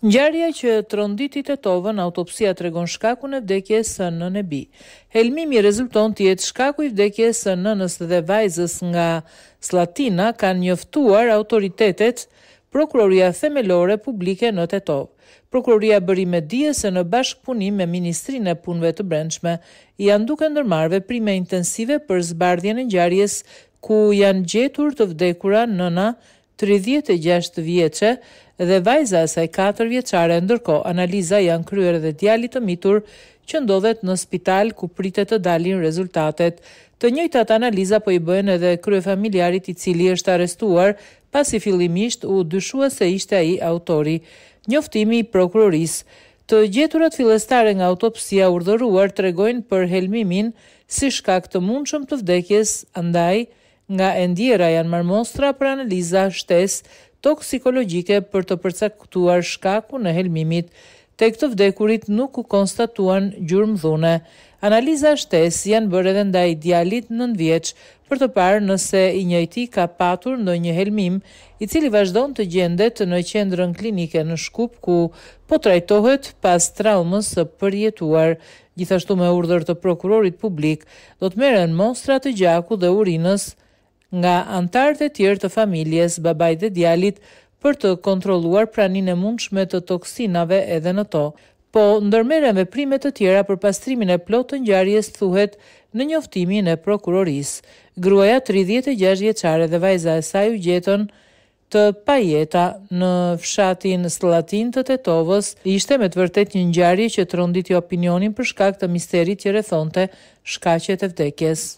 Ngjarja që tronditi tovën, autopsia tregon shkakun e vdekjes së në e bi. Helmimi rezulton të jetë shkaku i vdekjes së nënës dhe vajzës nga Slatina kanë njoftuar autoritetet Prokuroria Themelore Publike në Tetov. Prokuroria bëri me dije se në bashkpunim me Ministrinë e Punëve të Brendshme janë duke ndërmarrë veprime intensive për zbardhjen e ngjarjes ku janë gjetur të vdekura nëna 36 vjeqe dhe vajza asaj 4 vjeqare, ndërko analiza janë kryer dhe djalit të mitur që ndodhet në spital ku pritet të dalin rezultatet. Të njëjtat analiza po i bëhen edhe krye familjarit i cili është arrestuar, pasi fillimisht u dyshua se ishte ai autori. Njoftimi i prokurorisë Të gjeturat fillestare nga autopsia urdhëruar tregojnë për helmimin si shkak të mundshëm të vdekjes, andaj nga endjera janë marrë mostra për analiza shtesë toksikologjike për të përcaktuar shkaku në helmimit. Te këtë vdekurit nuk u konstatuan gjurmë dhune. Analiza shtesë janë bërë edhe nda idealit nën vjeqë për të parë nëse i njëjti ka patur në një helmim i cili vazhdon të gjendet në qendrën klinike në shkup ku po trajtohet pas traumës së përjetuar. Gjithashtu me urdhër të prokurorit publik do të meren monstra të gjaku dhe urinës nga antarët e tjerë të familjes, babaj dhe djalit, për të kontroluar pranin e mundshme të toksinave edhe në to. Po, ndërmerën me primet të tjera për pastrimin e plotë të njarjes thuhet në njoftimin e prokuroris. Gruaja 36 vjeqare dhe vajza e saj u gjetën të pajeta në fshatin Slatin të Tetovës ishte me të vërtet një ngjarje që tronditi opinionin për shkak të misterit që rrethonte shkaqet e vdekjes.